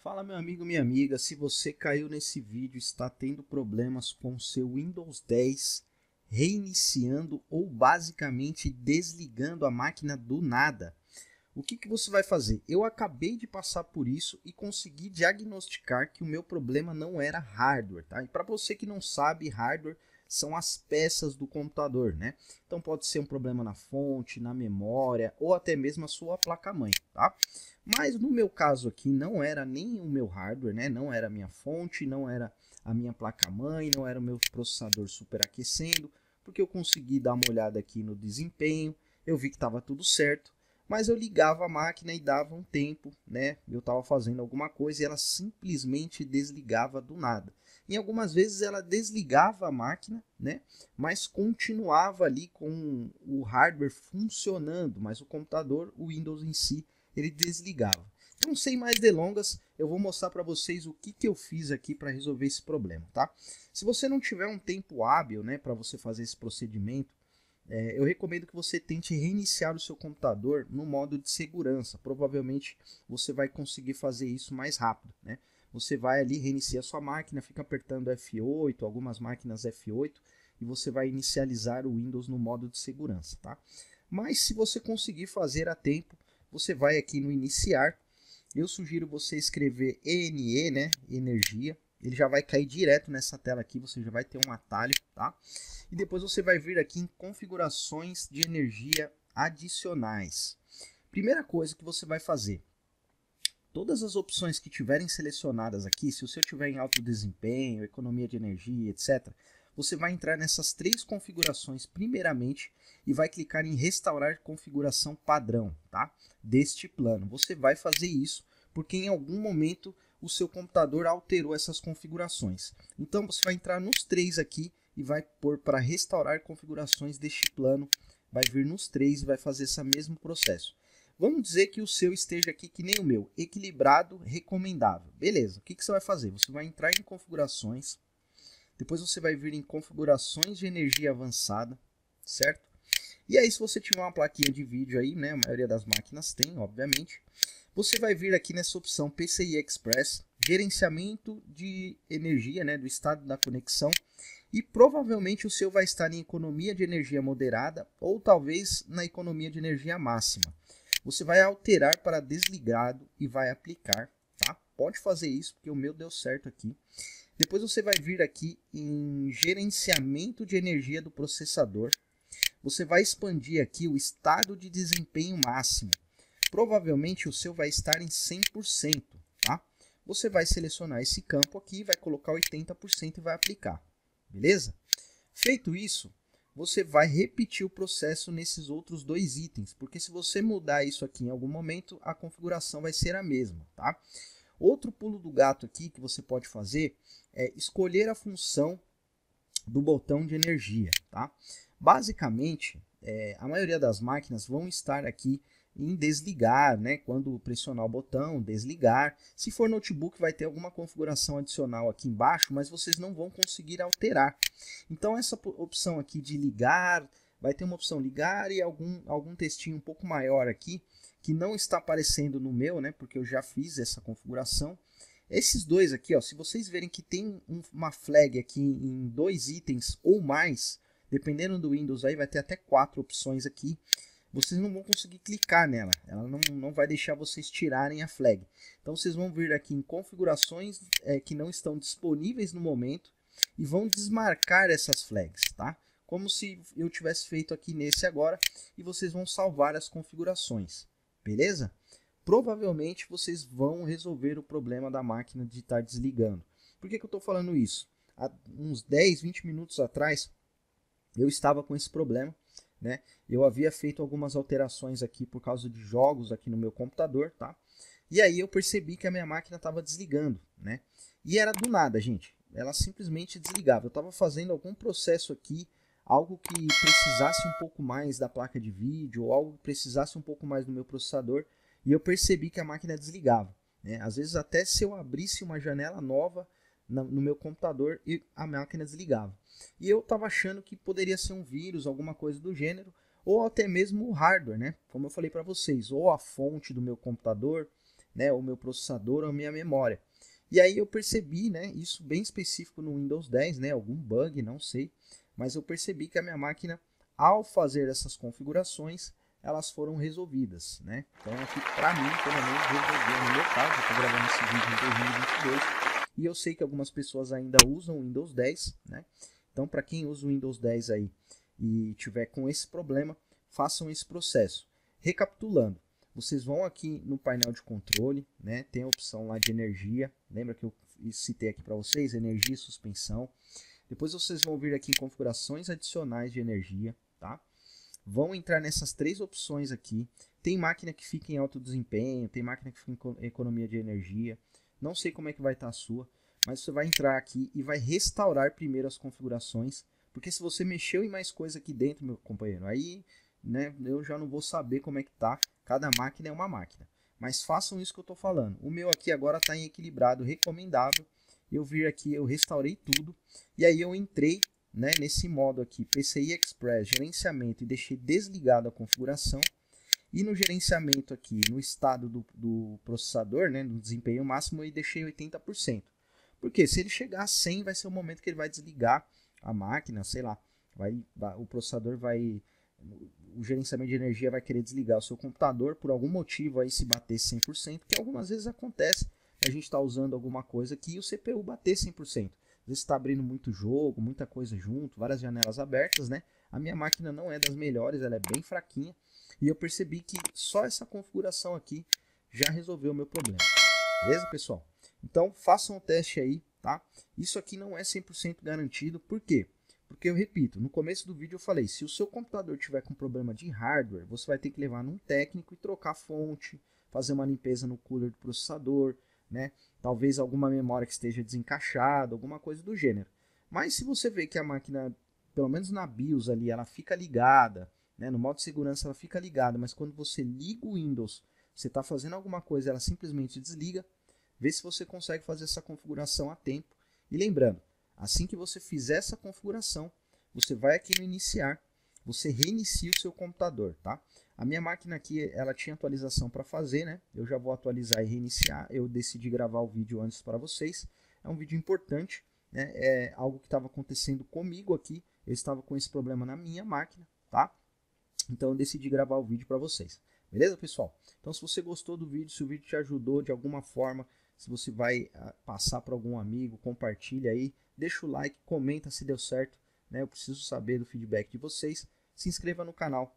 Fala meu amigo, minha amiga, se você caiu nesse vídeo está tendo problemas com seu Windows 10 reiniciando ou basicamente desligando a máquina do nada, o que, que você vai fazer? Eu acabei de passar por isso e consegui diagnosticar que o meu problema não era hardware, tá? E para você que não sabe, hardware são as peças do computador, né? Então pode ser um problema na fonte, na memória ou até mesmo a sua placa-mãe, tá? Mas no meu caso aqui não era nem o meu hardware, né? Não era a minha fonte, não era a minha placa-mãe, não era o meu processador superaquecendo, porque eu consegui dar uma olhada aqui no desempenho, eu vi que estava tudo certo, mas eu ligava a máquina e dava um tempo, né? Eu estava fazendo alguma coisa e ela simplesmente desligava do nada. Em algumas vezes ela desligava a máquina, né? Mas continuava ali com o hardware funcionando, mas o computador, o Windows em si, ele desligava. Então, sem mais delongas, eu vou mostrar para vocês o que, que eu fiz aqui para resolver esse problema, tá? Se você não tiver um tempo hábil, né, para você fazer esse procedimento, é, eu recomendo que você tente reiniciar o seu computador no modo de segurança. Provavelmente você vai conseguir fazer isso mais rápido, né? Você vai ali, reiniciar a sua máquina, fica apertando F8, algumas máquinas F8, e você vai inicializar o Windows no modo de segurança, tá? Mas se você conseguir fazer a tempo, você vai aqui no iniciar. Eu sugiro você escrever ENE, né? Energia. Ele já vai cair direto nessa tela aqui, você já vai ter um atalho, tá? E depois você vai vir aqui em configurações de energia adicionais. Primeira coisa que você vai fazer, todas as opções que tiverem selecionadas aqui, se o seu tiver em alto desempenho, economia de energia, etc., você vai entrar nessas três configurações primeiramente e vai clicar em restaurar configuração padrão, tá? Deste plano. Você vai fazer isso porque em algum momento o seu computador alterou essas configurações. Então você vai entrar nos três aqui e vai pôr para restaurar configurações deste plano. Vai vir nos três e vai fazer esse mesmo processo. Vamos dizer que o seu esteja aqui que nem o meu, equilibrado, recomendável. Beleza, o que, que você vai fazer? Você vai entrar em configurações, depois você vai vir em configurações de energia avançada, certo? E aí, se você tiver uma plaquinha de vídeo aí, né? A maioria das máquinas tem, obviamente. Você vai vir aqui nessa opção PCI Express, gerenciamento de energia, né? Do estado da conexão. E provavelmente o seu vai estar em economia de energia moderada ou talvez na economia de energia máxima. Você vai alterar para desligado e vai aplicar, tá? Pode fazer isso porque o meu deu certo aqui. Depois você vai vir aqui em gerenciamento de energia do processador. Você vai expandir aqui o estado de desempenho máximo. Provavelmente o seu vai estar em 100%, tá? Você vai selecionar esse campo aqui, vai colocar 80% e vai aplicar, beleza? Feito isso, você vai repetir o processo nesses outros dois itens, porque se você mudar isso aqui em algum momento, a configuração vai ser a mesma, tá? Outro pulo do gato aqui que você pode fazer é escolher a função do botão de energia. Tá? Basicamente, é, a maioria das máquinas vão estar aqui em desligar, né? quando pressionar o botão, desligar. Se for notebook, vai ter alguma configuração adicional aqui embaixo, mas vocês não vão conseguir alterar. Então, essa opção aqui de ligar, vai ter uma opção ligar e algum, algum textinho um pouco maior aqui, que não está aparecendo no meu, né, porque eu já fiz essa configuração. Esses dois aqui, ó, se vocês verem que tem uma flag aqui em dois itens ou mais, dependendo do Windows, aí vai ter até quatro opções aqui, vocês não vão conseguir clicar nela, ela não, não vai deixar vocês tirarem a flag. Então vocês vão vir aqui em configurações é, que não estão disponíveis no momento e vão desmarcar essas flags, tá? Como se eu tivesse feito aqui nesse agora e vocês vão salvar as configurações beleza? Provavelmente vocês vão resolver o problema da máquina de estar tá desligando. Por que, que eu estou falando isso? Há uns 10, 20 minutos atrás, eu estava com esse problema, né? Eu havia feito algumas alterações aqui por causa de jogos aqui no meu computador, tá? E aí eu percebi que a minha máquina estava desligando, né? E era do nada, gente. Ela simplesmente desligava. Eu estava fazendo algum processo aqui, algo que precisasse um pouco mais da placa de vídeo, ou algo que precisasse um pouco mais do meu processador, e eu percebi que a máquina desligava. Né? Às vezes, até se eu abrisse uma janela nova no meu computador, e a máquina desligava. E eu estava achando que poderia ser um vírus, alguma coisa do gênero, ou até mesmo o hardware, né? como eu falei para vocês, ou a fonte do meu computador, né? o meu processador, ou a minha memória. E aí eu percebi, né, isso bem específico no Windows 10, né, algum bug, não sei, mas eu percebi que a minha máquina, ao fazer essas configurações, elas foram resolvidas, né? Então aqui para mim, pelo menos, resolveu no meu caso, estou gravando esse vídeo em 2022, e eu sei que algumas pessoas ainda usam o Windows 10, né? Então para quem usa o Windows 10 aí e tiver com esse problema, façam esse processo. Recapitulando, vocês vão aqui no painel de controle, né? Tem a opção lá de energia, lembra que eu citei aqui para vocês, energia e suspensão. Depois vocês vão vir aqui em configurações adicionais de energia, tá? Vão entrar nessas três opções aqui. Tem máquina que fica em alto desempenho, tem máquina que fica em economia de energia. Não sei como é que vai estar tá a sua, mas você vai entrar aqui e vai restaurar primeiro as configurações, porque se você mexeu em mais coisa aqui dentro, meu companheiro, aí né, eu já não vou saber como é que tá. Cada máquina é uma máquina. Mas façam isso que eu estou falando. O meu aqui agora está em equilibrado, recomendável eu vi aqui, eu restaurei tudo, e aí eu entrei né, nesse modo aqui, PCI Express, gerenciamento, e deixei desligado a configuração, e no gerenciamento aqui, no estado do, do processador, né, no desempenho máximo, eu deixei 80%. Porque se ele chegar a 100, vai ser o momento que ele vai desligar a máquina, sei lá, vai, o processador vai o gerenciamento de energia vai querer desligar o seu computador por algum motivo aí se bater 100%, que algumas vezes acontece a gente está usando alguma coisa que o CPU bater 100%. Às vezes está abrindo muito jogo, muita coisa junto, várias janelas abertas, né? A minha máquina não é das melhores, ela é bem fraquinha. E eu percebi que só essa configuração aqui já resolveu o meu problema. Beleza, pessoal? Então, façam um teste aí, tá? Isso aqui não é 100% garantido, por quê? Porque eu repito, no começo do vídeo eu falei, se o seu computador tiver com problema de hardware, você vai ter que levar num técnico e trocar a fonte, fazer uma limpeza no cooler do processador, né? Talvez alguma memória que esteja desencaixada, alguma coisa do gênero. Mas se você vê que a máquina, pelo menos na BIOS ali, ela fica ligada, né? No modo de segurança ela fica ligada, mas quando você liga o Windows, você está fazendo alguma coisa, ela simplesmente desliga. Vê se você consegue fazer essa configuração a tempo. E lembrando, assim que você fizer essa configuração, você vai aqui no iniciar, você reinicia o seu computador, tá? A minha máquina aqui, ela tinha atualização para fazer, né? Eu já vou atualizar e reiniciar. Eu decidi gravar o vídeo antes para vocês. É um vídeo importante, né? É algo que estava acontecendo comigo aqui. Eu estava com esse problema na minha máquina, tá? Então eu decidi gravar o vídeo para vocês. Beleza, pessoal? Então se você gostou do vídeo, se o vídeo te ajudou de alguma forma, se você vai ah, passar para algum amigo, compartilha aí, deixa o like, comenta se deu certo, né? Eu preciso saber do feedback de vocês. Se inscreva no canal